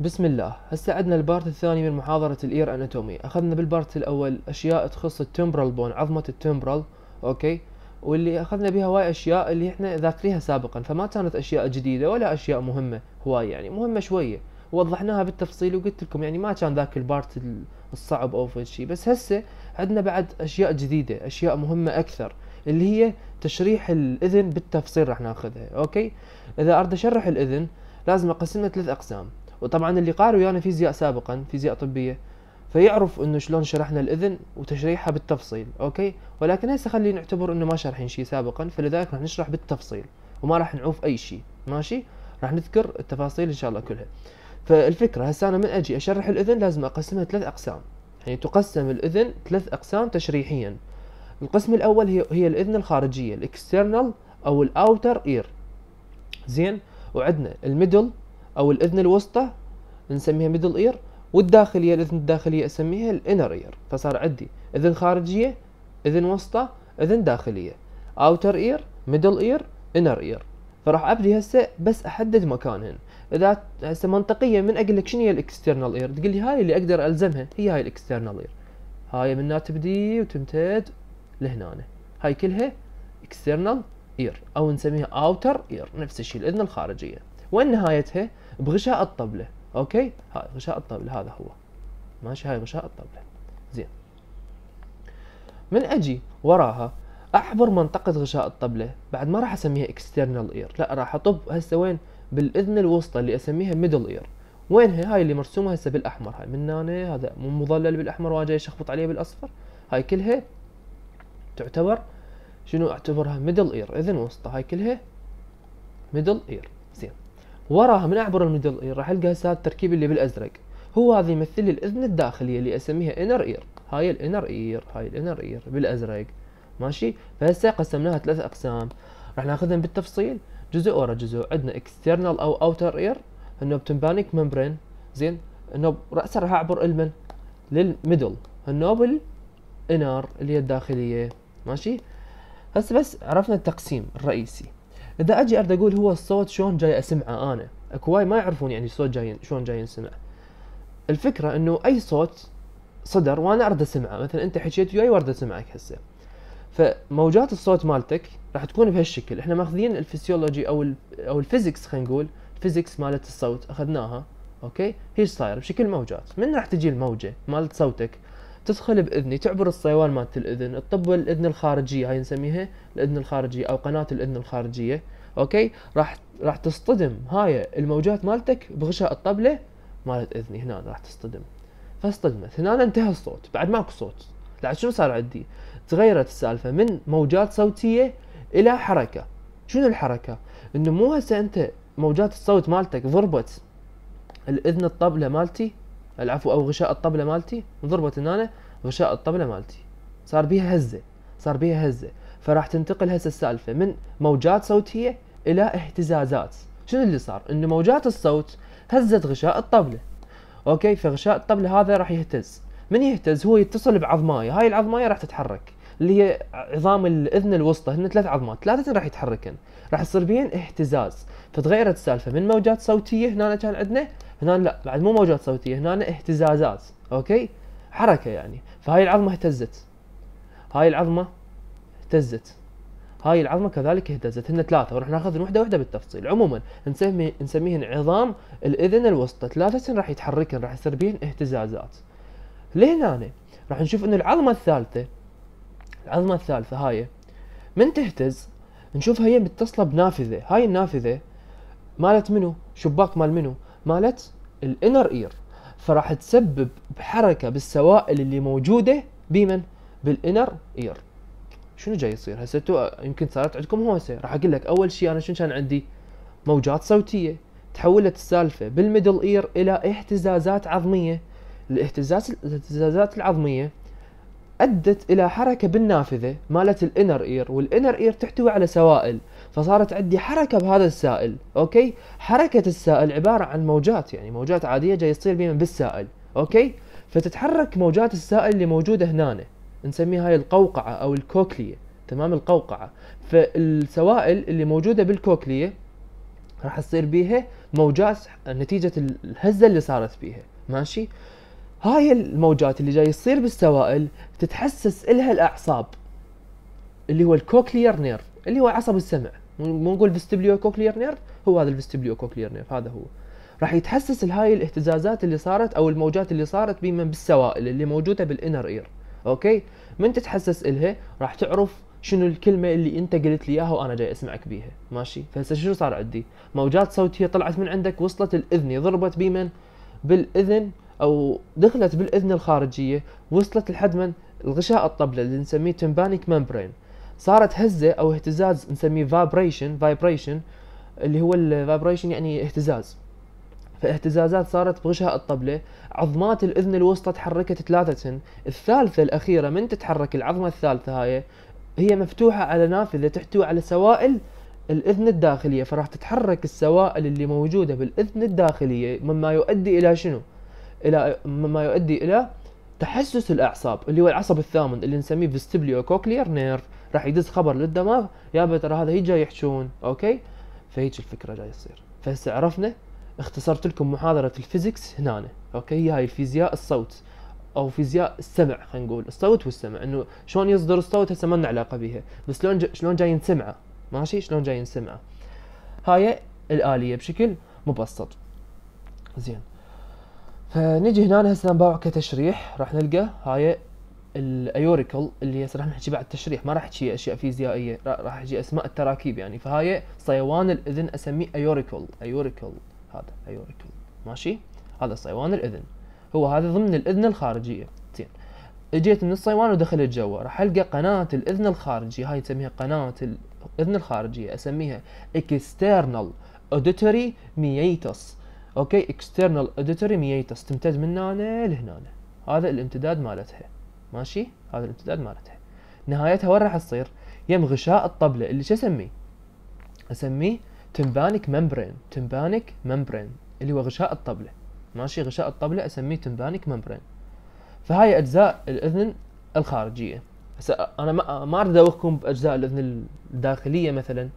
بسم الله هسه عندنا البارت الثاني من محاضرة الاير اناتومي اخذنا بالبارت الاول اشياء تخص التمبرال بون عظمة التمبرال اوكي واللي اخذنا بها هواي اشياء اللي احنا ذاكريها سابقا فما كانت اشياء جديدة ولا اشياء مهمة هواي يعني مهمة شوية وضحناها بالتفصيل وقلت لكم يعني ما كان ذاك البارت الصعب او شيء بس هسه عندنا بعد اشياء جديدة اشياء مهمة اكثر اللي هي تشريح الاذن بالتفصيل راح ناخذها اوكي اذا اريد اشرح الاذن لازم اقسمها ثلاث اقسام وطبعا اللي قارئ ويانا يعني فيزياء سابقا فيزياء طبيه فيعرف انه شلون شرحنا الاذن وتشريحها بالتفصيل اوكي ولكن هسه خلينا نعتبر انه ما شارحين شيء سابقا فلذلك راح نشرح بالتفصيل وما راح نعوف اي شيء ماشي راح نذكر التفاصيل ان شاء الله كلها فالفكره هسه انا من اجي اشرح الاذن لازم اقسمها ثلاث اقسام يعني تقسم الاذن ثلاث اقسام تشريحيا القسم الاول هي هي الاذن الخارجيه الاكسترنال او الاوتر اير زين وعندنا الميدل او الاذن الوسطى نسميها ميدل اير والداخليه الاذن الداخليه اسميها الانر اير فصار عندي اذن خارجيه اذن وسطى اذن داخليه اوتر اير ميدل اير انر اير فراح ابدي هسه بس احدد مكانهن اذا هسه منطقيا من اقول لك شنو هي الاكسترنال اير تقول لي هاي اللي اقدر الزمها هي هاي الاكسترنال اير هاي منها تبدي وتمتد لهنا هاي كلها اكسترنال اير او نسميها اوتر اير نفس الشيء الاذن الخارجيه وين نهايتها بغشاء الطبله اوكي هاي غشاء الطبله هذا هو ماشي هاي غشاء الطبله زين من اجي وراها احبر منطقه غشاء الطبله بعد ما راح اسميها اكسترنال اير لا راح اطب هسه وين بالاذن الوسطى اللي اسميها ميدل اير وين هي هاي اللي مرسومه هسه بالاحمر هاي من هنا هذا مو مظلل بالاحمر واجي اشخبط عليه بالاصفر هاي كلها تعتبر شنو اعتبرها ميدل اير اذن وسطى هاي كلها ميدل اير وراها من اعبر الميدل اير راح القى هسه التركيب اللي بالازرق هو هذا يمثل لي الاذن الداخليه اللي اسميها انر اير هاي الانر اير هاي الانر اير بالازرق ماشي فهسه قسمناها ثلاث اقسام راح ناخذهم بالتفصيل جزء ورا جزء عندنا اكسترنال او اوتر اير انه بتمبانيك ممبرين زين انه راسه راح اعبر المن للميدل النوبل الانر اللي هي الداخليه ماشي هسه بس عرفنا التقسيم الرئيسي اذا اجي ارد اقول هو الصوت شلون جاي اسمعه انا اكواي ما يعرفون يعني الصوت جاي شلون جاي ينسمع الفكره انه اي صوت صدر وانا ارد اسمعه مثلا انت حكيت وياي وارد اسمعك هسه فموجات الصوت مالتك راح تكون بهالشكل احنا ماخذين الفسيولوجي او او الفيزكس خلينا نقول الفيزكس مالت الصوت اخذناها اوكي هي صاير بشكل موجات من راح تجي الموجه مالت صوتك تدخل باذني تعبر الصيوان مالت الاذن تطبل الاذن الخارجيه هاي نسميها الاذن الخارجيه او قناه الاذن الخارجيه اوكي راح راح تصطدم هاي الموجات مالتك بغشاء الطبله مالت اذني هنا راح تصطدم فاصطدمت هنا انتهى الصوت بعد ماكو صوت بعد شنو صار عندي تغيرت السالفه من موجات صوتيه الى حركه شنو الحركه انه مو هسه انت موجات الصوت مالتك ضربت الاذن الطبله مالتي العفو او غشاء الطبله مالتي انضربت هنا غشاء الطبله مالتي صار بيها هزه صار بيها هزه فراح تنتقل هسه السالفه من موجات صوتيه الى اهتزازات شنو اللي صار انه موجات الصوت هزت غشاء الطبله اوكي فغشاء الطبله هذا راح يهتز من يهتز هو يتصل بعظمايه هاي العظمايه راح تتحرك اللي هي عظام الاذن الوسطى هن ثلاث عظمات ثلاثه راح يتحركن راح يصير بين اهتزاز فتغيرت السالفه من موجات صوتيه هنا كان عندنا هنا لا بعد مو موجات صوتيه هنا اهتزازات اوكي حركه يعني فهاي العظمه اهتزت هاي العظمه اهتزت هاي العظمه كذلك اهتزت هن ثلاثه وراح ناخذ وحده وحده بالتفصيل عموما نسمي نسميهن عظام الاذن الوسطى ثلاثه راح يتحركن راح يصير بهن اهتزازات لهنا راح نشوف ان العظمه الثالثه العظمه الثالثه هاي من تهتز نشوفها هي متصله بنافذه هاي النافذه مالت منو شباك مال منو مالت الانر اير فراح تسبب بحركه بالسوائل اللي موجوده بمن بالانر اير شنو جاي يصير هسه انتم يمكن صارت عندكم هوسه راح اقول لك اول شيء انا شنو كان عندي موجات صوتيه تحولت السالفه بالميدل اير الى اهتزازات عظميه الاهتزاز الاهتزازات العظميه ادت الى حركه بالنافذه مالت الانر اير والانر اير تحتوي على سوائل فصارت عندي حركه بهذا السائل اوكي حركه السائل عباره عن موجات يعني موجات عاديه جاي تصير بين بالسائل اوكي فتتحرك موجات السائل اللي موجوده هنا نسميها هاي القوقعه او الكوكليه تمام القوقعه فالسوائل اللي موجوده بالكوكليه راح تصير بيها موجات نتيجه الهزه اللي صارت بيها ماشي هاي الموجات اللي جاي تصير بالسوائل تتحسس إلها الأعصاب اللي هو الكوكلير نيرف اللي هو عصب السمع نقول فيستبليو كوكلير نيرف هو هذا الفيستبليو كوكلير نيرف هذا هو راح يتحسس هاي الاهتزازات اللي صارت او الموجات اللي صارت بمن بالسوائل اللي موجوده بالانر اير اوكي من تتحسس الها راح تعرف شنو الكلمه اللي انت قلت لي اياها وانا جاي اسمعك بيها ماشي فهسه شنو صار عندي موجات صوتيه طلعت من عندك وصلت الاذن ضربت بمن بالاذن او دخلت بالاذن الخارجيه وصلت لحد من الغشاء الطبله اللي نسميه تمبانيك ممبرين صارت هزه او اهتزاز نسميه فابريشن فايبريشن اللي هو الفايبريشن يعني اهتزاز فاهتزازات صارت بغشاء الطبلة عظمات الأذن الوسطى تحركت ثلاثة الثالثة الأخيرة من تتحرك العظمة الثالثة هاي هي مفتوحة على نافذة تحتوي على سوائل الأذن الداخلية فراح تتحرك السوائل اللي موجودة بالأذن الداخلية مما يؤدي إلى شنو؟ إلى مما يؤدي إلى تحسس الأعصاب اللي هو العصب الثامن اللي نسميه فيستبليو كوكلير نيرف راح يدز خبر للدماغ يابا ترى هذا هيك جاي يحشون اوكي فهيك الفكره جاي تصير فهسه عرفنا اختصرت لكم محاضره الفيزيكس هنا اوكي هي هاي الفيزياء الصوت او فيزياء السمع خلينا نقول الصوت والسمع انه شلون يصدر الصوت هسه ما لنا علاقه بيها بس شلون شلون جاي نسمعه ماشي شلون جاي نسمعه هاي الاليه بشكل مبسط زين فنجي هنا هسه نباوع كتشريح راح نلقى هاي الايوريكل اللي هسه راح نحكي بعد التشريح ما راح احكي اشياء فيزيائيه راح احكي اسماء التراكيب يعني فهاي صيوان الاذن اسميه ايوريكل ايوريكل هذا ايوريكل ماشي هذا صيوان الاذن هو هذا ضمن الاذن الخارجيه زين اجيت من الصيوان ودخلت جوا راح القى قناه الاذن الخارجي هاي تسميها قناه الاذن الخارجيه اسميها اكسترنال اوديتوري مييتس اوكي اكسترنال اوديتوري مييتس تمتد من هنا لهنا هذا الامتداد مالتها ماشي هذا الامتداد مالتها نهايتها وين راح تصير يم غشاء الطبله اللي شو اسميه اسميه تمبانيك ممبرين تمبانيك ممبرين اللي هو غشاء الطبله ماشي غشاء الطبله اسميه تمبانيك ممبرين فهاي اجزاء الاذن الخارجيه هسه انا ما ما اريد ادوخكم باجزاء الاذن الداخليه مثلا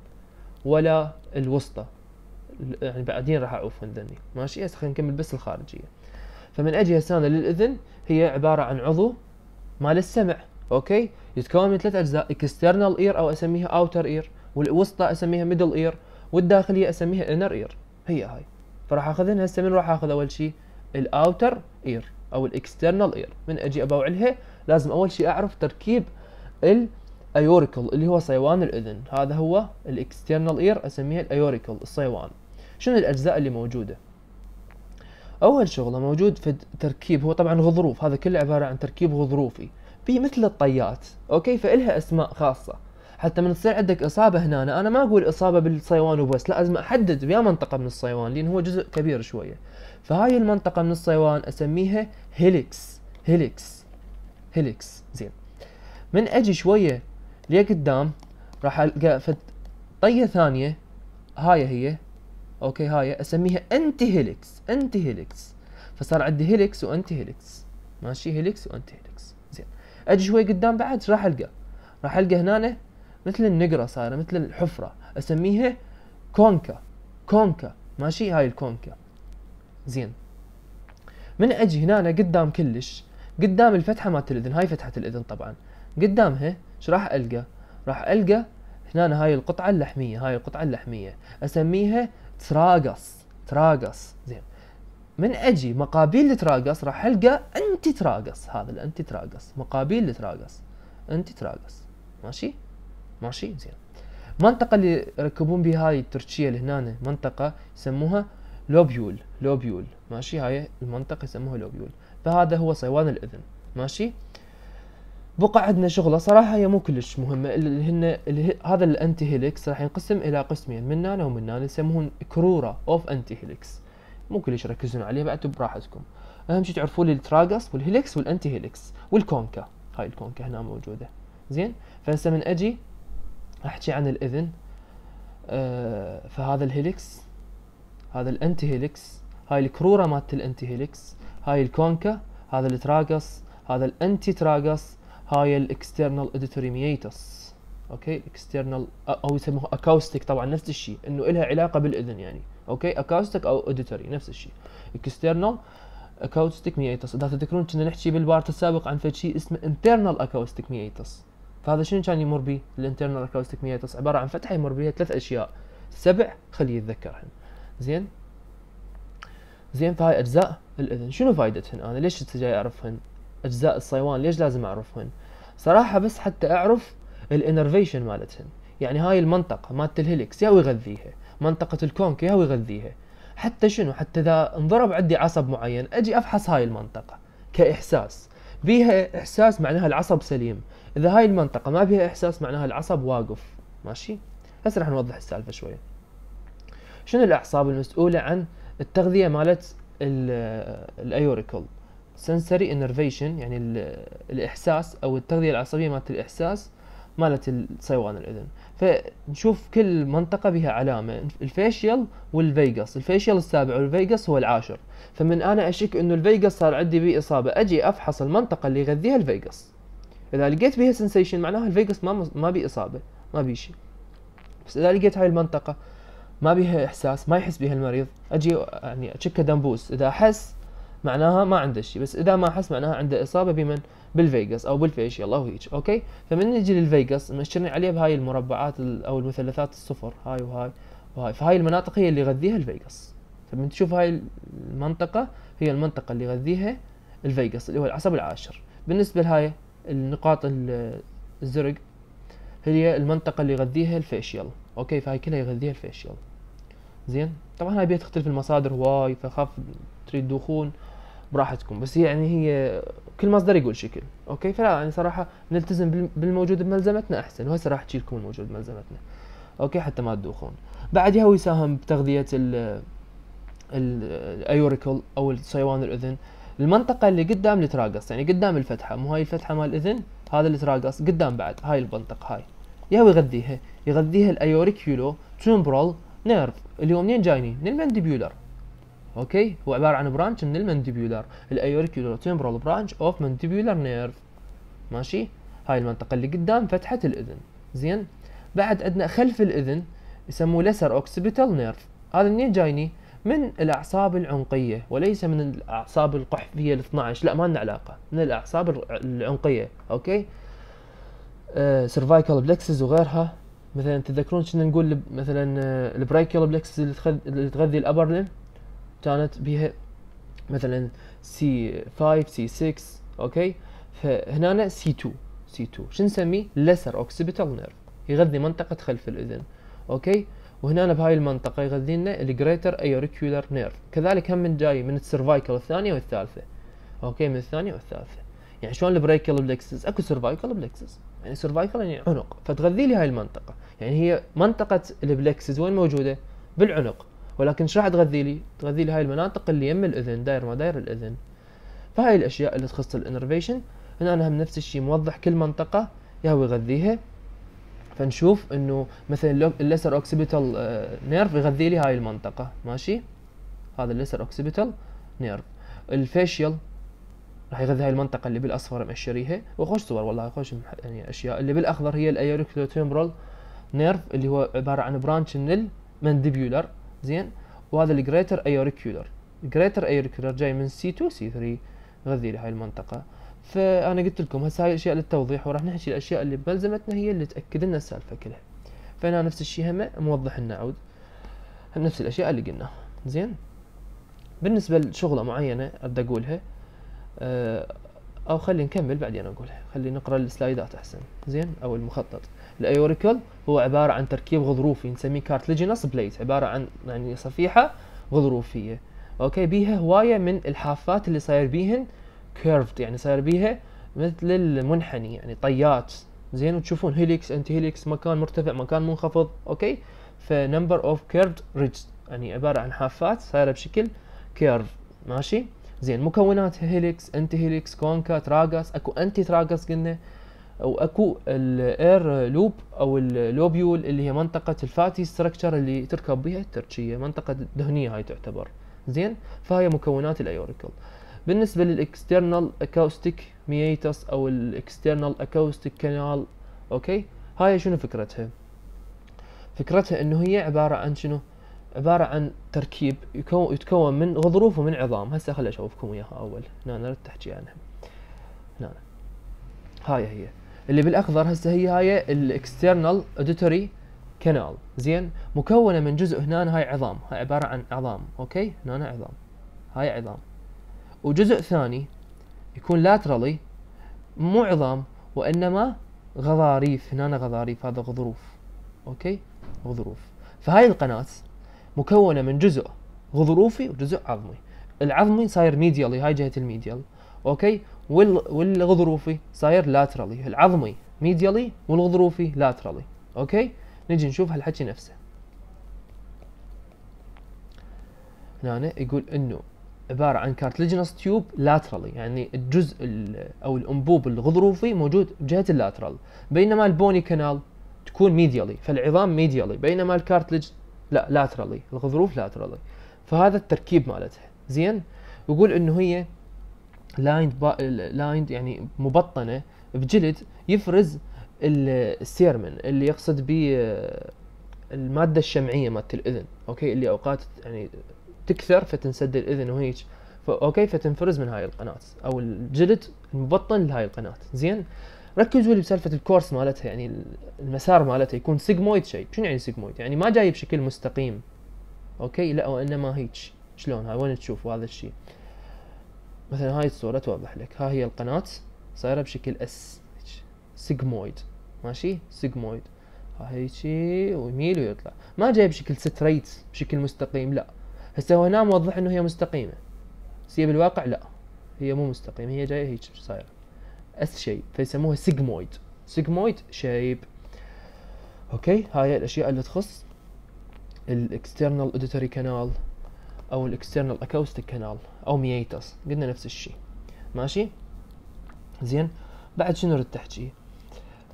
ولا الوسطى يعني بعدين راح من ذني ماشي هسه خلينا نكمل بس الخارجيه فمن اجي هسه للاذن هي عباره عن عضو مال السمع اوكي يتكون من ثلاث اجزاء اكسترنال اير او اسميها اوتر اير والوسطى اسميها ميدل اير والداخليه اسميها انر اير هي هاي فراح اخذها هسه من راح اخذ اول شيء الاوتر اير او الاكسترنال اير من اجي ابوعلها لازم اول شيء اعرف تركيب الايوريكل اللي هو صيوان الاذن هذا هو الاكسترنال اير اسميها الايوريكل الصيوان شنو الاجزاء اللي موجوده اول شغله موجود في تركيب هو طبعا غضروف هذا كله عباره عن تركيب غضروفي في مثل الطيات اوكي فالها اسماء خاصه حتى من تصير عندك اصابه هنا انا ما اقول اصابه بالصيوان وبس لازم احدد ويا منطقه من الصيوان لان هو جزء كبير شويه فهاي المنطقه من الصيوان اسميها هيليكس هيليكس هيليكس زين من اجي شويه لقدام راح القى فد طيه ثانيه هاي هي اوكي هاي اسميها انتي هيلكس انتي هيلكس فصار عندي هيلكس وانتي هيلكس ماشي هيلكس وانتي هيلكس زين اجي شوي قدام بعد راح القى راح القى هنا مثل النقره صايره مثل الحفره اسميها كونكا كونكا ماشي هاي الكونكا زين من اجي هنا قدام كلش قدام الفتحه مالت الاذن هاي فتحه الاذن طبعا قدامها ايش راح القى راح القى هنا هاي القطعه اللحميه هاي القطعه اللحميه اسميها تراقص تراقص زين من اجي مقابيل تراقص راح القى انت تراقص هذا الانت تراقص مقابيل تراقص انت تراقص ماشي ماشي زين المنطقة اللي يركبون بها هاي التركية اللي هنا منطقة يسموها لوبيول لوبيول ماشي هاي المنطقة يسموها لوبيول فهذا هو صيوان الأذن ماشي بقى عندنا شغله صراحه هي مو كلش مهمه اللي هن اللي هذا الانتي هيليكس راح ينقسم الى قسمين من ومن نانو يسمون كرورا اوف انتي هيليكس مو كلش ركزون عليه بعد براحتكم اهم شيء تعرفوا لي التراغس والهيلكس والانتي هيليكس والكونكا هاي الكونكا هنا موجوده زين فهسه من اجي احكي عن الاذن آه فهذا الهيلكس هذا الانتي هيليكس هاي الكروره مالت الانتي هيليكس هاي الكونكا هذا التراغس هذا الانتي تراغس هاي الاكسترنال ميتس اوكي اكسترنال او يسموها اكاوستيك طبعا نفس الشيء انه لها علاقه بالاذن يعني اوكي اكاوستيك او اوديتوري نفس الشيء اكسترنال اكاوستيك ميتس اذا تذكرون كنا نحكي بالبارت السابق عن فد شيء اسمه انترنال اكاوستيك ميتس فهذا شنو كان يمر به الانترنال اكاوستيك ميتس عباره عن فتحه يمر بها ثلاث اشياء سبع خليه يتذكرهن زين زين فهاي اجزاء الاذن شنو فائدتهن انا ليش جاي اعرفهن اجزاء الصيوان ليش لازم اعرفهن صراحه بس حتى اعرف الانرفيشن مالتهن يعني هاي المنطقه مالت الهليكس يا يغذيها منطقه الكونك يا يغذيها حتى شنو حتى اذا انضرب عندي عصب معين اجي افحص هاي المنطقه كاحساس بيها احساس معناها العصب سليم اذا هاي المنطقه ما بيها احساس معناها العصب واقف ماشي هسه راح نوضح السالفه شويه شنو الاعصاب المسؤوله عن التغذيه مالت الايوريكل سنسري انرفيشن يعني الاحساس او التغذيه العصبيه مالت الاحساس مالت صيوان الاذن فنشوف كل منطقه بها علامه الفيشيال والفيجاس الفيشيال السابع والفيجاس هو العاشر فمن انا اشك انه الفيجاس صار عندي به اصابه اجي افحص المنطقه اللي يغذيها الفيجاس اذا لقيت بها سنسيشن معناها الفيجاس ما ما بي اصابه ما بي شيء بس اذا لقيت هاي المنطقه ما بيها احساس ما يحس بها المريض اجي يعني اشكه دمبوس اذا احس معناها ما عنده شيء بس اذا ما حس معناها عنده اصابه بمن بالفيجاس او بالفيشيال او هيج اوكي فمن نجي للفيجاس مشرني عليه بهاي المربعات او المثلثات الصفر هاي وهاي وهاي فهاي المناطق هي اللي يغذيها الفيجاس فمن تشوف هاي المنطقه هي المنطقه اللي يغذيها الفيجاس اللي هو العصب العاشر بالنسبه لهاي النقاط الزرق هي المنطقه اللي يغذيها الفيشيال اوكي فهاي كلها يغذيها الفيشيال زين طبعا هاي بيها تختلف المصادر هواي فخاف تريد دخون براحتكم بس يعني هي كل مصدر يقول شكل اوكي فلا يعني صراحه نلتزم بالموجود بملزمتنا احسن وهسه راح تشيل لكم الموجود بملزمتنا اوكي حتى ما تدوخون بعدها هو يساهم بتغذيه ال الايوريكل او الصيوان الاذن المنطقة اللي قدام التراقص يعني قدام الفتحة مو هاي الفتحة مال الأذن هذا التراقص قدام بعد هاي المنطقة هاي يهوي يغذيها يغذيها الايوريكيولو تومبرال نيرف اللي هو منين جايني من المانديبيولر اوكي هو عباره عن برانش من المانديبولار الايوريكيولار تيمبرال برانش اوف مانديبولار نيرف ماشي هاي المنطقه اللي قدام فتحه الاذن زين بعد عندنا خلف الاذن يسموه لسر اوكسبيتال نيرف هذا منين جايني من الاعصاب العنقيه وليس من الاعصاب القحفيه ال 12 لا ما لنا علاقه من الاعصاب العنقيه اوكي سيرفايكال آه، بلكسز وغيرها مثلا تذكرون كنا نقول مثلا آه، البرايكال بلكسز اللي تغذي الابر لمب كانت بيها مثلا سي 5 سي 6 اوكي فهنا سي 2 سي 2 شو نسميه لسر اوكسيبيتال نيرف يغذي منطقه خلف الاذن اوكي وهنا بهاي المنطقه يغذي لنا الجريتر ايوريكولار نيرف كذلك هم من جاي من السيرفايكل الثانيه والثالثه اوكي من الثانيه والثالثه يعني شلون البريكل بلكسس اكو سيرفايكل بلكسس يعني سيرفايكل يعني عنق فتغذي لي هاي المنطقه يعني هي منطقه البلكسس وين موجوده بالعنق ولكن شو راح تغذي لي؟ تغذي لي هاي المناطق اللي يم الاذن داير ما داير الاذن فهاي الاشياء اللي تخص الانرفيشن هنا انا هم نفس الشيء موضح كل منطقه هو يغذيها فنشوف انه مثلا الليسر اوكسيبيتال آه، نيرف يغذي لي هاي المنطقه ماشي هذا الليسر اوكسيبيتال نيرف الفاشيال راح يغذي هاي المنطقه اللي بالاصفر مأشريها وخوش صور والله خوش يعني اشياء اللي بالاخضر هي الايوريكلوتيمبرال نيرف اللي هو عباره عن برانش من المانديبيولر زين وهذا الجريتر ايوريكيولر الجريتر ايوريكيولر جاي من سي 2 سي 3 غذي لهاي المنطقه فانا قلت لكم هسه هاي الاشياء للتوضيح وراح نحكي الاشياء اللي بلزمتنا هي اللي تاكد لنا السالفه كلها فهنا نفس الشيء هم موضح لنا عود نفس الاشياء اللي قلناها زين بالنسبه لشغله معينه اريد اقولها آه، او خلي نكمل بعدين اقولها خلي نقرا السلايدات احسن زين او المخطط الايوريكل هو عباره عن تركيب غضروفي نسميه كارتليجينس بليت عباره عن يعني صفيحه غضروفيه اوكي بيها هوايه من الحافات اللي صاير بيهن كيرفد يعني صاير بيها مثل المنحني يعني طيات زين وتشوفون هيليكس انت هيليكس مكان مرتفع مكان منخفض اوكي فنمبر اوف كيرفد ريدج يعني عباره عن حافات صايره بشكل كيرف ماشي زين مكونات هيليكس انتي هيليكس كونكا تراغاس اكو انتي تراغاس قلنا واكو الاير لوب او اللوبيول اللي هي منطقه الفاتي ستراكشر اللي تركب بها التركيه منطقه دهنيه هاي تعتبر زين فهي مكونات الايوريكل بالنسبه للاكسترنال اكوستيك مييتس او الاكسترنال اكوستيك كانال اوكي هاي شنو فكرتها فكرتها انه هي عباره عن شنو عبارة عن تركيب يتكون من غضروف ومن عظام هسه خليني اشوفكم اياها اول هنا انا تحكي عنها هنا هاي هي اللي بالاخضر هسه هي هاي الاكسترنال اوديتوري كانال زين مكونه من جزء هنا هاي عظام هاي عباره عن عظام اوكي هنا عظام هاي عظام وجزء ثاني يكون لاترالي مو عظام وانما غضاريف هنا غضاريف هذا غضروف اوكي غضروف فهاي القناه مكونه من جزء غضروفي وجزء عظمي العظمي صاير ميديالي هاي جهه الميديال اوكي وال والغضروفي صاير لاترالي العظمي ميديالي والغضروفي لاترالي اوكي نجي نشوف هالحكي نفسه هنا يقول انه عباره عن كارتليجنس تيوب لاترالي يعني الجزء او الانبوب الغضروفي موجود بجهه اللاترال بينما البوني كانال تكون ميديالي فالعظام ميديالي بينما الكارتلج لا لاترالي الغضروف لاترالي فهذا التركيب مالتها زين يقول انه هي لايند با... لايند يعني مبطنه بجلد يفرز السيرمن اللي يقصد به آه، الماده الشمعيه مالت الاذن اوكي اللي اوقات يعني تكثر فتنسد الاذن وهيك اوكي فتنفرز من هاي القناه او الجلد المبطن لهاي القناه زين ركزوا لي بسالفه الكورس مالتها يعني المسار مالتها يكون سيجمويد شيء شنو يعني سيجمويد يعني ما جاي بشكل مستقيم اوكي لا وانما هيك شلون هاي وين تشوفوا هذا الشيء مثلا هاي الصوره توضح لك ها هي القناه صايره بشكل اس سيجمويد ماشي سيجمويد هيجي ويميل ويطلع ما جاي بشكل ستريت بشكل مستقيم لا هسه هو هنا موضح انه هي مستقيمه بس هي بالواقع لا هي مو مستقيمه هي جايه هيك صايره اس شيب فيسموها سيجمويد سيجمويد شيب اوكي هاي الاشياء اللي تخص الاكسترنال اوديتوري كانال او الاكسترنال اكوستيك كانال او مياتس قلنا نفس الشيء ماشي زين بعد شنو رد تحكي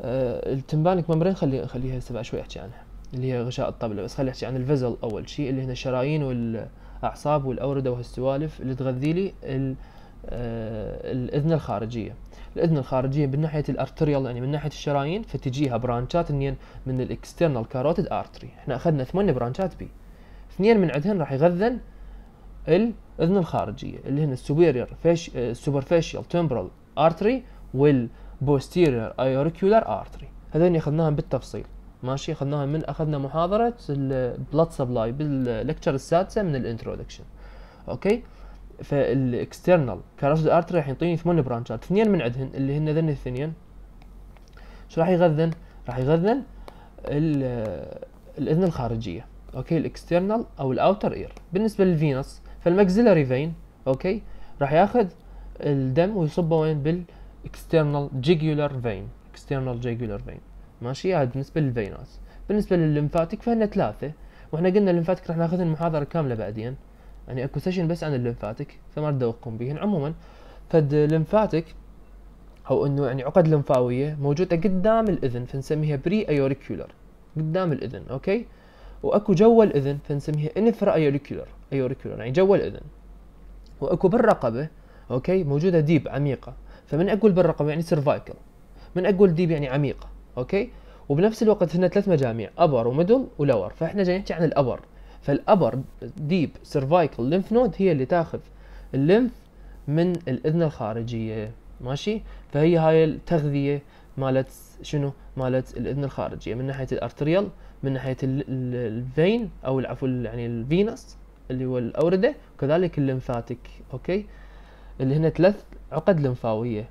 آه التمبانك ممبرين خلي خليها هسه بعد شوي احكي عنها اللي هي غشاء الطبله بس خلي احكي عن الفزل اول شيء اللي هنا الشرايين والاعصاب والاورده وهالسوالف اللي تغذي لي آه، الاذن الخارجيه الاذن الخارجيه من ناحيه الارتريال يعني من ناحيه الشرايين فتجيها برانشات اثنين من الاكسترنال كاروتيد ارتري احنا اخذنا ثمان برانشات بي اثنين من عندهن راح يغذن الاذن الخارجيه اللي هن السوبيريور فيش السوبرفيشال تمبرال ارتري والبوستيريور ايوريكولار ارتري هذين اخذناهم بالتفصيل ماشي اخذناهم من اخذنا محاضره البلاد سبلاي باللكتشر السادسه من الانترودكشن اوكي فالاكسترنال كراس ارتري راح يعطيني ثمان برانشات اثنين من عندهن اللي هن ذن الاثنين شو راح يغذن راح يغذن الاذن الخارجيه اوكي الاكسترنال او الاوتر اير بالنسبه للفينس فالماكزيلاري فين اوكي راح ياخذ الدم ويصبه وين بالاكسترنال جيجولار فين اكسترنال جيجولار فين ماشي هذا بالنسبه للفينوس بالنسبه للليمفاتيك فهنا ثلاثه واحنا قلنا الليمفاتيك راح ناخذها المحاضره كامله بعدين يعني اكو سيشن بس عن الليمفاتيك فما اريد اقوم بهن عموما فد الليمفاتيك او انه يعني عقد لمفاويه موجوده قدام الاذن فنسميها بري ايوريكولر قدام الاذن اوكي واكو جوا الاذن فنسميها انفرا ايوريكولر ايوريكولر يعني جوا الاذن واكو بالرقبه اوكي موجوده ديب عميقه فمن اقول بالرقبه يعني سيرفايكل من اقول ديب يعني عميقه اوكي وبنفس الوقت هنا ثلاث مجاميع ابر وميدل ولور فاحنا جاي نحكي عن الابر فالابر ديب سيرفايكال ليمف نود هي اللي تاخذ الليمف من الاذن الخارجيه ماشي فهي هاي التغذيه مالت شنو مالت الاذن الخارجيه من ناحيه الارتريال من ناحيه الفين او العفو يعني الفينس اللي هو الاورده وكذلك الليمفاتيك اوكي اللي هنا ثلاث عقد لمفاويه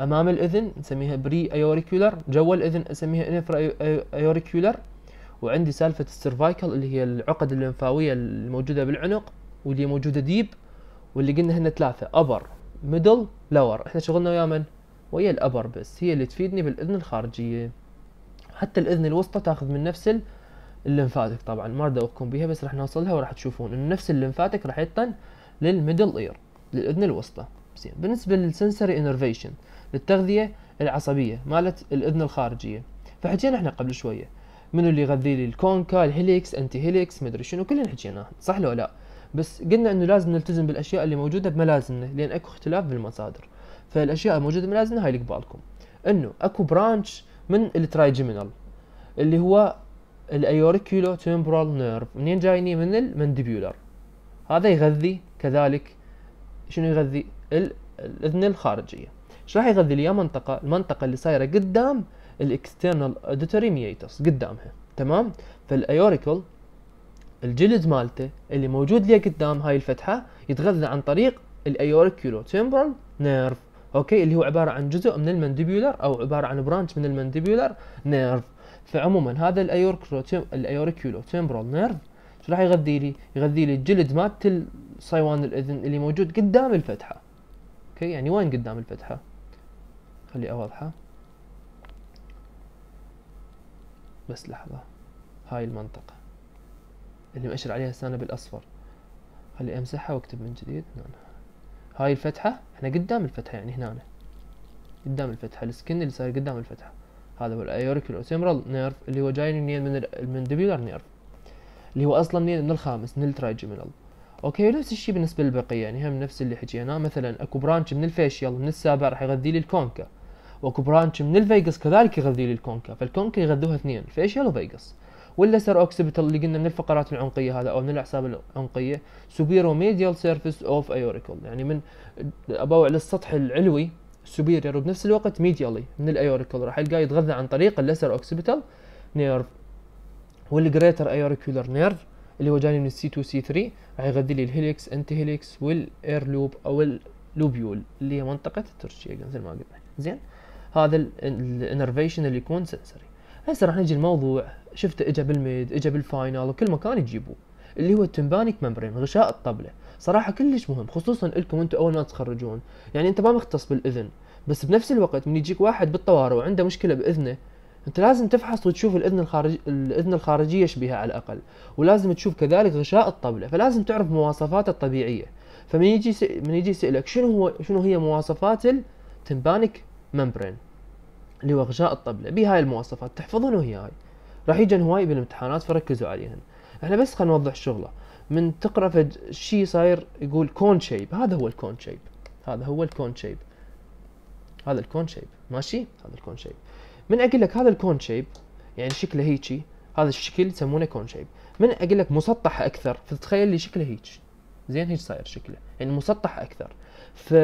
امام الاذن نسميها بري ايوريكولر جوا الاذن نسميها انفرا ايوريكولر وعندي سالفه السيرفايكل اللي هي العقد الليمفاويه الموجوده بالعنق واللي موجوده ديب واللي قلنا هن ثلاثه ابر ميدل لور احنا شغلنا ويا من ويا الابر بس هي اللي تفيدني بالاذن الخارجيه حتى الاذن الوسطى تاخذ من نفس اللمفاتك طبعا ما ادوقكم بيها بس راح نوصلها وراح تشوفون انه نفس اللمفاتك راح يطن للميدل اير للاذن الوسطى زين بالنسبه للسنسري انرفيشن للتغذيه العصبيه مالت الاذن الخارجيه فحكينا احنا قبل شويه منو اللي يغذي لي الكونكا الهيليكس انتي هيليكس مدري شنو كلنا حكيناها صح لو لا بس قلنا انه لازم نلتزم بالاشياء اللي موجوده بملازمنا لان اكو اختلاف بالمصادر فالاشياء الموجوده بملازمنا هاي اللي قبالكم انه اكو برانش من الترايجيمينال اللي هو الايوريكيولو تمبرال نيرف منين جايني من المنديبيولر هذا يغذي كذلك شنو يغذي الاذن الخارجيه ايش راح يغذي لي منطقه المنطقه اللي صايره قدام الاكسترنال اوديتوري ميتس قدامها تمام فالايوريكل الجلد مالته اللي موجود ليه قدام هاي الفتحه يتغذى عن طريق الايوريكيولو تمبرال نيرف اوكي اللي هو عباره عن جزء من المانديبولر او عباره عن برانش من المانديبولر نيرف فعموما هذا الايوريكيولو تمبرال نيرف شو راح يغذي لي؟ يغذي لي الجلد مالت صيوان الاذن اللي موجود قدام الفتحه اوكي يعني وين قدام الفتحه؟ خلي اوضحه بس لحظة هاي المنطقة اللي مأشر عليها لسانه بالأصفر خلي أمسحها وأكتب من جديد هنا هاي الفتحة احنا قدام الفتحة يعني هنا أنا. قدام الفتحة السكن اللي صاير قدام الفتحة هذا هو الأيوريك اوسيمرال نيرف اللي هو جاي من من المندبيولار نيرف اللي هو اصلا من الخامس من الترايجمينال اوكي نفس الشيء بالنسبه للبقيه يعني هم نفس اللي حكيناه مثلا اكو برانش من الفيشيال من السابع راح يغذي لي الكونكا واكو برانش من الفيجاس كذلك يغذي لي الكونكا فالكونكا يغذوها اثنين فيشيال وفيجاس والليسر اوكسبيتال اللي قلنا من الفقرات العنقيه هذا او من الاعصاب العنقيه سوبيرو ميديال سيرفيس اوف ايوريكول يعني من ابوع للسطح العلوي سوبيريور يعني وبنفس الوقت ميديالي من الايوريكول راح يلقاه يتغذى عن طريق الليسر اوكسبيتال نيرف والجريتر ايوريكولر نيرف اللي هو جاني من السي 2 سي 3 راح يغذي لي الهيليكس انتي هيليكس والاير لوب او اللوبيول اللي هي منطقه الترشيه مثل ما قلنا زين هذا الانرفيشن اللي يكون سنسري هسه راح نجي الموضوع شفت اجى بالميد اجى بالفاينل وكل مكان يجيبوه اللي هو التمبانيك ممبرين غشاء الطبله صراحه كلش مهم خصوصا لكم انتم اول ما تخرجون يعني انت ما مختص بالاذن بس بنفس الوقت من يجيك واحد بالطوارئ وعنده مشكله باذنه انت لازم تفحص وتشوف الاذن الخارج الاذن الخارجيه بها على الاقل ولازم تشوف كذلك غشاء الطبله فلازم تعرف مواصفاته الطبيعيه فمن يجي من يجي يسالك شنو هو شنو هي مواصفات التمبانيك ممبرين اللي هو غشاء الطبلة بهاي المواصفات تحفظون وهي هاي راح يجن هواي بالامتحانات فركزوا عليهن احنا بس خلينا نوضح الشغلة من تقرا فد شيء صاير يقول كون شيب هذا هو الكون شيب هذا هو الكون شيب هذا الكون شيب ماشي هذا الكون شيب من اقول لك هذا الكون شيب يعني شكله هيجي هذا الشكل يسمونه كون شيب من اقول لك مسطح اكثر فتتخيل لي شكله هيج زين هيج صاير شكله يعني مسطح اكثر ف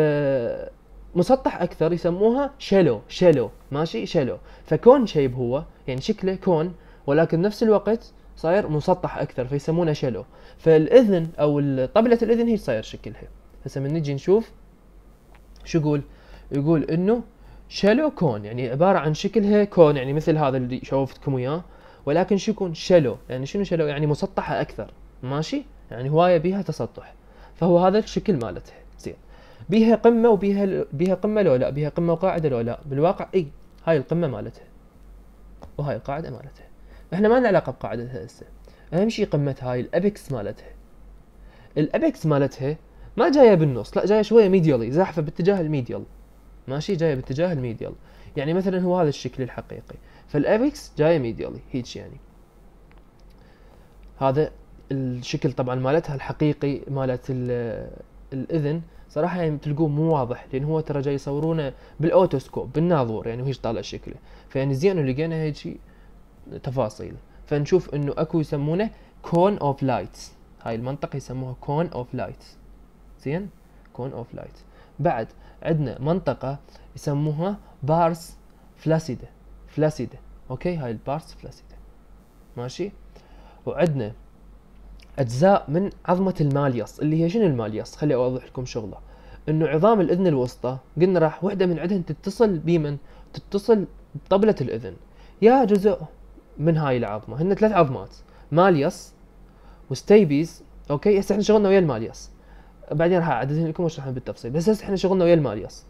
مسطح اكثر يسموها شلو شلو ماشي شلو فكون شيب هو يعني شكله كون ولكن نفس الوقت صاير مسطح اكثر فيسمونه شلو فالاذن او طبله الاذن هي صاير شكلها هسه من نجي نشوف شو يقول يقول انه شلو كون يعني عباره عن شكلها كون يعني مثل هذا اللي شوفتكم اياه ولكن شو يكون شلو يعني شنو شلو يعني مسطحه اكثر ماشي يعني هوايه بيها تسطح فهو هذا الشكل مالتها بيها قمه وبيها بيها قمه لو لا بيها قمه وقاعده لو لا بالواقع اي هاي القمه مالتها وهاي القاعده مالتها احنا ما لنا علاقه بقاعدتها هسه اهم شيء قمه هاي الابكس مالتها الابكس مالتها ما جايه بالنص لا جايه شويه ميديالي زاحفه باتجاه الميديال ماشي جايه باتجاه الميديال يعني مثلا هو هذا الشكل الحقيقي فالابكس جايه ميديالي هيك يعني هذا الشكل طبعا مالتها الحقيقي مالت الاذن صراحه يعني تلقوه مو واضح لان هو ترى جاي يصورونه بالاوتوسكوب بالناظور يعني وهيش طالع شكله فيعني زين لقينا هيجي تفاصيل فنشوف انه اكو يسمونه كون اوف لايتس هاي المنطقه يسموها كون اوف لايتس زين كون اوف لايتس بعد عندنا منطقه يسموها بارس فلاسيدا فلاسيدا اوكي هاي البارس فلاسيدا ماشي وعندنا اجزاء من عظمه الماليس اللي هي شنو الماليس خلي اوضح لكم شغله انه عظام الاذن الوسطى قلنا راح وحده من عندهن تتصل بمن تتصل بطبله الاذن يا جزء من هاي العظمه هن ثلاث عظمات ماليس وستيبيز اوكي هسه احنا شغلنا ويا الماليس بعدين راح اعدلهن لكم واشرحهم بالتفصيل بس هسه احنا شغلنا ويا الماليس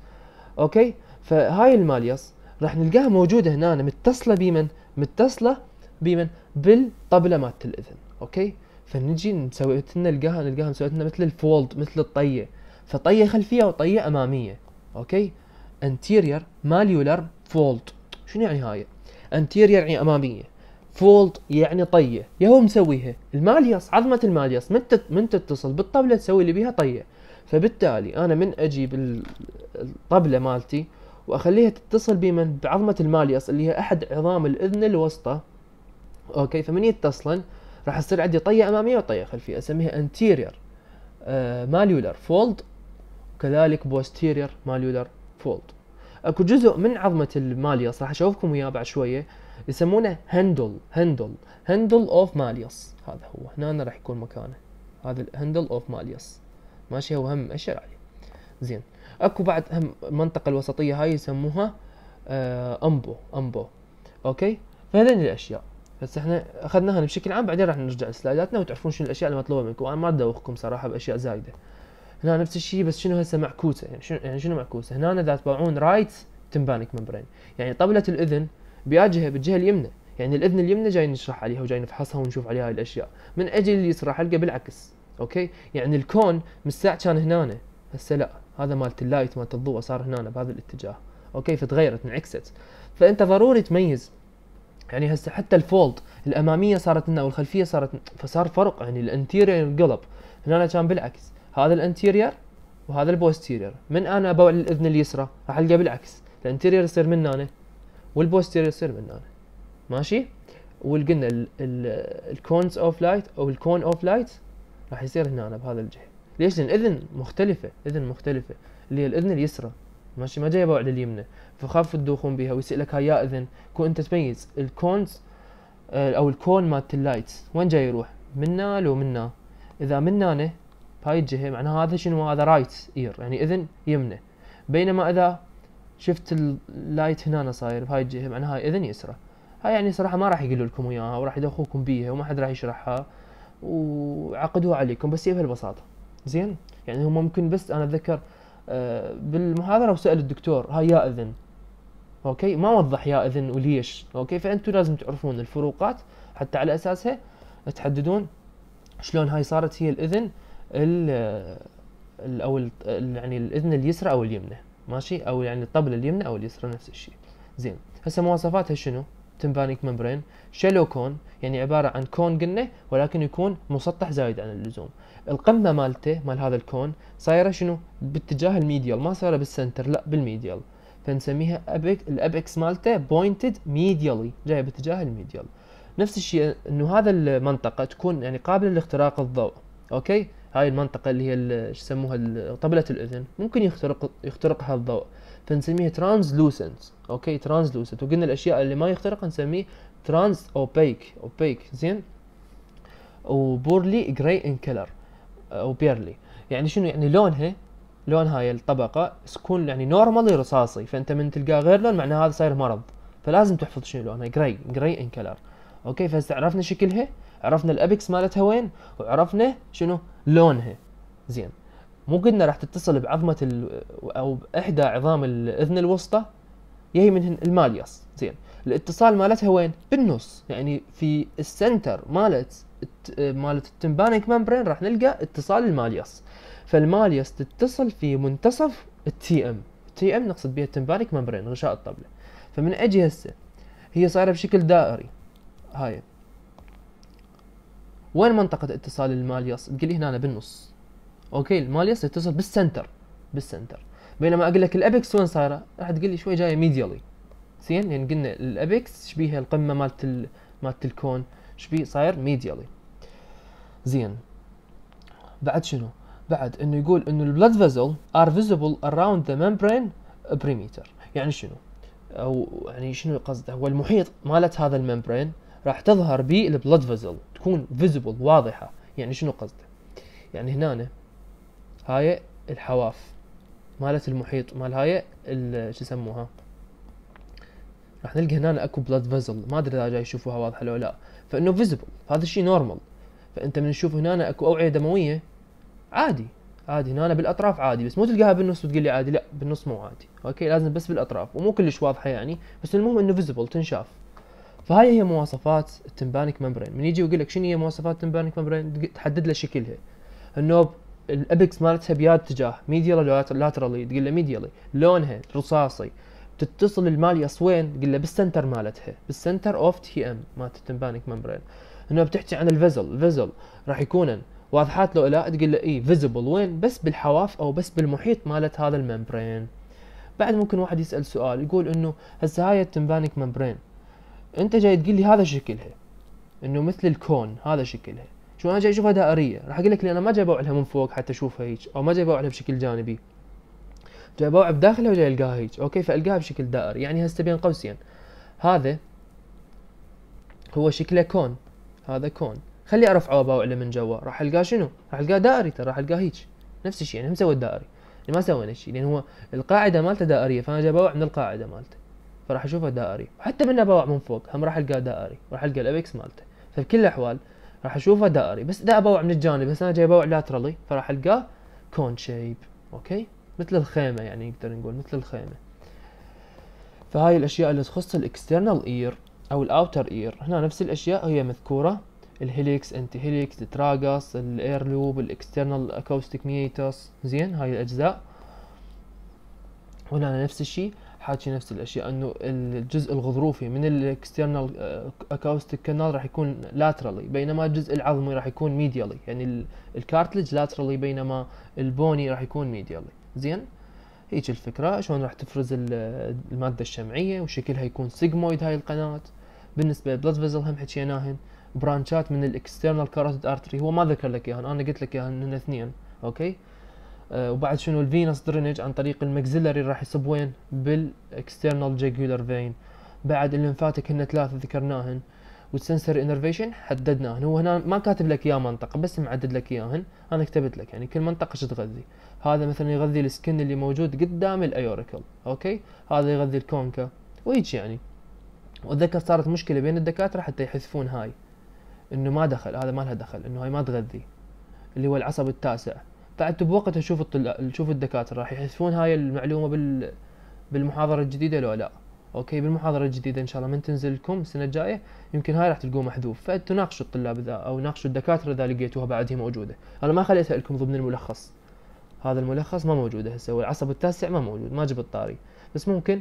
اوكي فهاي الماليس راح نلقاها موجوده هنا متصله بمن متصله بمن بالطبله مالت الاذن اوكي فنجي نسوي لنا نلقاها نلقاها مسويت لنا مثل الفولد مثل الطيه فطيه خلفيه وطيه اماميه اوكي انتيرير ماليولر فولت شنو يعني هاي انتيرير يعني اماميه فولت يعني طيه يا هو مسويها الماليوس عظمه الماليوس من من تتصل بالطبله تسوي اللي بيها طيه فبالتالي انا من اجيب الطبله مالتي واخليها تتصل بمن بعظمه الماليوس اللي هي احد عظام الاذن الوسطى اوكي فمن يتصلن راح يصير عندي طيه اماميه وطيه خلفيه اسميها انتيرير ماليولر فولد وكذلك بوستيرير مالولر فولد اكو جزء من عظمه الماليوس راح اشوفكم وياه بعد شويه يسمونه هندل هندل هندل اوف ماليوس هذا هو هنا راح يكون مكانه هذا الهندل اوف ماليوس ماشي هو هم اشر عليه زين اكو بعد هم المنطقه الوسطيه هاي يسموها آه امبو امبو اوكي فهذين الاشياء بس احنا اخذناها بشكل عام بعدين راح نرجع لسلايداتنا وتعرفون شنو الاشياء المطلوبه منكم انا ما ادوخكم صراحه باشياء زايده هنا نفس الشيء بس شنو هسه معكوسه يعني شنو يعني شنو معكوسه هنا اذا تباعون رايت تمبانيك ممبرين يعني طبله الاذن بياجهه بالجهه اليمنى يعني الاذن اليمنى جاي نشرح عليها وجاي نفحصها ونشوف عليها هاي الاشياء من اجل اليسرى حلقه بالعكس اوكي يعني الكون من الساعه كان هنا هسه لا هذا مالت اللايت مالت الضوء صار هنا بهذا الاتجاه اوكي فتغيرت انعكست فانت ضروري تميز يعني هسه حتى الفولد الاماميه صارت لنا والخلفيه صارت فصار فرق يعني الانتيريور انقلب هنا كان بالعكس هذا الانتيرير وهذا البوستيرير من انا ابوع الاذن اليسرى راح القى بالعكس الانتيرير يصير من هنا والبوستيرير يصير من هنا ماشي والقلنا الكونز اوف لايت او الكون اوف لايت راح يصير هنا بهذا الجهه ليش لان الاذن مختلفه اذن مختلفه اللي هي الاذن اليسرى ماشي ما جاي على اليمنى فخاف الدخون بها ويسالك هاي يا اذن كون انت تميز الكونز آه، او الكون مالت اللايت وين جاي يروح منا لو منا اذا من بهاي الجهه معناها هذا شنو هذا رايت اير يعني اذن يمنى بينما اذا شفت اللايت هنا صاير بهاي الجهه معناها هاي اذن يسرى هاي يعني صراحه ما راح يقولوا لكم اياها وراح يدخوكم بيها وما حد راح يشرحها وعقدوها عليكم بس هي بهالبساطه زين يعني هم ممكن بس انا اتذكر آه، بالمحاضره وسال الدكتور هاي يا اذن اوكي ما وضح يا اذن وليش اوكي فانتم لازم تعرفون الفروقات حتى على اساسها تحددون شلون هاي صارت هي الاذن ال او يعني الاذن اليسرى او اليمنى ماشي او يعني الطبله اليمنى او اليسرى نفس الشيء زين هسه مواصفاتها شنو تمبانيك ممبرين شيلو كون يعني عباره عن كون قلنا ولكن يكون مسطح زايد عن اللزوم القمه مالته مال هذا الكون صايره شنو باتجاه الميديال ما صايره بالسنتر لا بالميديال فنسميها ابيك الابكس مالته بوينتد ميديالي جايه باتجاه الميديال نفس الشيء انه هذا المنطقه تكون يعني قابله لاختراق الضوء اوكي هاي المنطقه اللي هي شو يسموها طبله الاذن ممكن يخترق يخترقها الضوء فنسميه ترانسلوسنت اوكي ترانسلوسنت وقلنا الاشياء اللي ما يخترقها نسميه ترانس اوبيك اوبيك زين وبورلي جراي ان كلر او بيرلي يعني شنو يعني لونها لون هاي الطبقه تكون يعني نورمالي رصاصي فانت من تلقاه غير لون معناه هذا صاير مرض فلازم تحفظ شنو لونها جراي جراي ان كلر اوكي فهسه عرفنا شكلها عرفنا الابكس مالتها وين وعرفنا شنو لونها زين مو قلنا راح تتصل بعظمه ال... او باحدى عظام الاذن الوسطى يهي من الماليوس زين الاتصال مالتها وين بالنص يعني في السنتر مالت مالت التمبانيك ممبرين راح نلقى اتصال الماليوس فالماليوس تتصل في منتصف التي ام تي ام نقصد بها التمبانيك ممبرين غشاء الطبله فمن اجي هسه هي صايره بشكل دائري هاي وين منطقة اتصال الماليوس؟ تقول لي هنا بالنص اوكي الماليوس يتصل بالسنتر بالسنتر بينما اقول لك الابكس وين صايره؟ راح تقول لي شوي جايه ميديالي زين لان يعني قلنا الابكس شبيه القمه مالت مالت الكون شبيه صاير ميديالي زين بعد شنو؟ بعد انه يقول انه البلاد فيزل ار فيزبل اراوند ذا ممبرين بريميتر يعني شنو؟ او يعني شنو قصده؟ هو المحيط مالت هذا الممبرين راح تظهر بي البلد فيزل تكون فيزبل واضحه يعني شنو قصده يعني هنا هاي الحواف مالت المحيط مال هاي شو يسموها راح نلقى هنا اكو بلاد فيزل ما ادري اذا جاي يشوفوها واضحه لو لا فانه فيزبل هذا الشيء نورمال فانت من تشوف هنا اكو اوعيه دمويه عادي عادي هنا بالاطراف عادي بس مو تلقاها بالنص وتقول لي عادي لا بالنص مو عادي اوكي لازم بس بالاطراف ومو كلش واضحه يعني بس المهم انه فيزبل تنشاف فهاي هي مواصفات التمبانيك ممبرين من يجي ويقول لك شنو هي مواصفات التمبانيك ممبرين تحدد له شكلها النوب الابكس مالتها بياد اتجاه ميديال لاترالي تقول له ميديالي لونها رصاصي تتصل المال وين تقول له بالسنتر مالتها بالسنتر اوف تي ام مالت التمبانيك ممبرين هنا بتحكي عن الفيزل الفيزل راح يكونن واضحات لو لا تقول له اي فيزبل وين بس بالحواف او بس بالمحيط مالت هذا الممبرين بعد ممكن واحد يسال سؤال يقول انه هسه هاي التمبانيك ممبرين انت جاي تقول لي هذا شكلها انه مثل الكون هذا شكلها شو انا جاي اشوفها دائريه راح اقول لك انا ما جاي بوعلها من فوق حتى اشوفها هيك او ما جاي بوعلها بشكل جانبي جاي بوعى بداخلها وجاي القاها هيك اوكي فالقاها بشكل دائري يعني هسه بين قوسين هذا هو شكله كون هذا كون خلي ارفعه وباوعله من جوا راح القاه شنو راح القاه دائري ترى راح القاه هيك نفس الشيء يعني هم سوى الدائري يعني ما سوينا شيء لان يعني هو القاعده مالته دائريه فانا جاي بوعى من القاعده مالته فراح اشوفه دائري حتى من ابوع من فوق هم راح القاه دائري راح القى الابكس مالته فبكل الاحوال راح اشوفه دائري بس اذا ابوع من الجانب بس انا جاي ابوع لاترالي فراح القاه كون شيب اوكي مثل الخيمه يعني نقدر نقول مثل الخيمه فهاي الاشياء اللي تخص الاكسترنال اير او الاوتر اير هنا نفس الاشياء هي مذكوره الهيليكس انتي هيليكس التراغاس الاير لوب الاكسترنال اكوستيك ميتوس زين هاي الاجزاء وهنا نفس الشيء حاكي نفس الاشياء انه الجزء الغضروفي من الاكسترنال اكاوستيك كانال راح يكون لاترالي بينما الجزء العظمي راح يكون ميديالي يعني الكارتلج لاترالي بينما البوني راح يكون ميديالي زين هيك الفكره شلون راح تفرز الماده الشمعيه وشكلها يكون سيجمويد هاي القناه بالنسبه للبلاد فيزل هم حكيناهن برانشات من الاكسترنال كاروتيد ارتري هو ما ذكر لك اياهن انا قلت لك اياهن اثنين اوكي آه، وبعد شنو الفينوس درينج عن طريق المكسلري راح يصب وين بالاكسترنال جيجولر فين بعد الليمفاتيك هن ثلاثه ذكرناهن والسنسر انرفيشن حددناهن هو هنا ما كاتب لك اياه منطقه بس معدد لك اياهن انا كتبت لك يعني كل منطقه شو تغذي هذا مثلا يغذي السكن اللي موجود قدام الايوريكل اوكي هذا يغذي الكونكا وهيك يعني واتذكر صارت مشكله بين الدكاتره حتى يحذفون هاي انه ما دخل هذا ما لها دخل انه هاي ما تغذي اللي هو العصب التاسع قعدت طيب، بوقتها اشوف الطلاب اشوف الدكاتره راح يحذفون هاي المعلومه بال بالمحاضره الجديده لو لا اوكي بالمحاضره الجديده ان شاء الله من تنزل لكم السنه الجايه يمكن هاي راح تلقوه محذوف فتناقشوا الطلاب اذا او ناقشوا الدكاتره اذا لقيتوها بعد هي موجوده انا ما خليتها لكم ضمن الملخص هذا الملخص ما موجود هسه والعصب التاسع ما موجود ما جبت طاري بس ممكن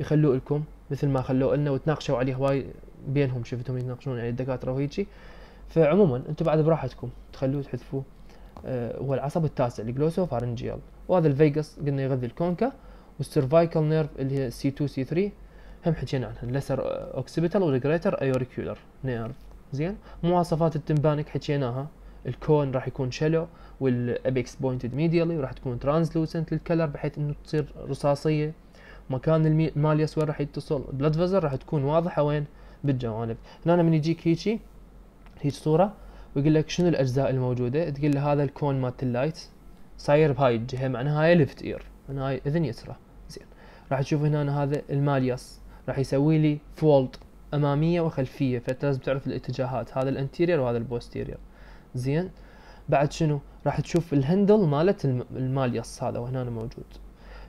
يخلوه لكم مثل ما خلوه لنا وتناقشوا عليه هواي بينهم شفتهم يتناقشون يعني الدكاتره وهيجي فعموما انتم بعد براحتكم تخلوه تحذفوه آه، هو العصب التاسع فارنجيال وهذا الفيجاس قلنا يغذي الكونكا والسيرفايكال نيرف اللي هي سي 2 سي 3 هم حكينا عنها اللسر اوكسيبيتال والجريتر ايوريكيولر نيرف زين مواصفات التمبانك حكيناها الكون راح يكون شلو والابيكس بوينتد ميديالي وراح تكون ترانزلوسنت للكلر بحيث انه تصير رصاصيه مكان الماليس وين راح يتصل بلاد فيزر راح تكون واضحه وين بالجوانب هنا من يجيك هيجي هيج صوره ويقول لك شنو الاجزاء الموجوده تقول له هذا الكون مالت اللايت صاير بهاي الجهه معناها هاي ليفت اير هاي اذن يسرى زين راح تشوف هنا أنا هذا المالياس راح يسوي لي فولد اماميه وخلفيه فانت لازم تعرف الاتجاهات هذا الانتيرير وهذا البوستيرير زين بعد شنو راح تشوف الهندل مالت المالياس هذا وهنا موجود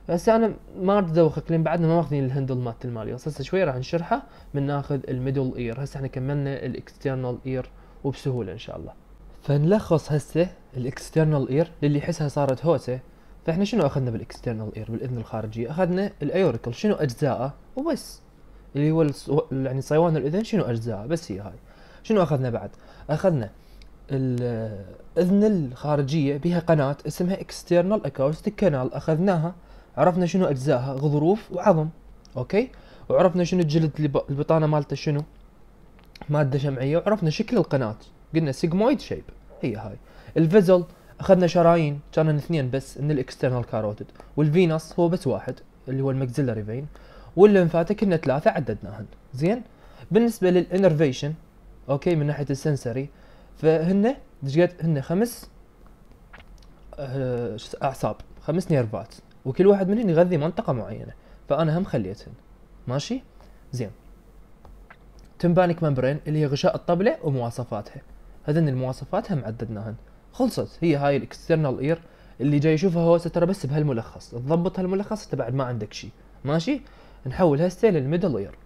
بس انا ما اريد ادوخك لان بعدنا ما ماخذين الهندل مالت المالياس هسه شوي راح نشرحه من ناخذ الميدل اير هسه احنا كملنا الاكسترنال اير وبسهوله ان شاء الله فنلخص هسه الاكسترنال اير للي يحسها صارت هوسه فاحنا شنو اخذنا بالاكسترنال اير بالاذن الخارجيه اخذنا الايوريكل شنو اجزائه وبس اللي هو يعني صيوان الاذن شنو اجزائه بس هي هاي شنو اخذنا بعد اخذنا الاذن الخارجيه بها قناه اسمها اكسترنال اكوستيك كانال اخذناها عرفنا شنو اجزائها غضروف وعظم اوكي وعرفنا شنو الجلد البطانه مالته شنو ماده شمعيه وعرفنا شكل القناه قلنا سيجمويد شيب هي هاي الفيزل اخذنا شرايين كان اثنين بس من الاكسترنال كاروتيد والفينوس هو بس واحد اللي هو المكزيلري فين والليمفاتيك كنا ثلاثه عددناهن زين بالنسبه للانرفيشن اوكي من ناحيه السنسري فهن هن خمس آه، اعصاب خمس نيرفات وكل واحد منهم يغذي منطقه معينه فانا هم خليتهن ماشي زين تمبانيك ممبرين اللي هي غشاء الطبلة ومواصفاتها هذن المواصفات هم عددناهن خلصت هي هاي الاكسترنال اير اللي جاي يشوفها هو ترى بس بهالملخص تضبط هالملخص تبعد ما عندك شيء ماشي نحول هسه للميدل اير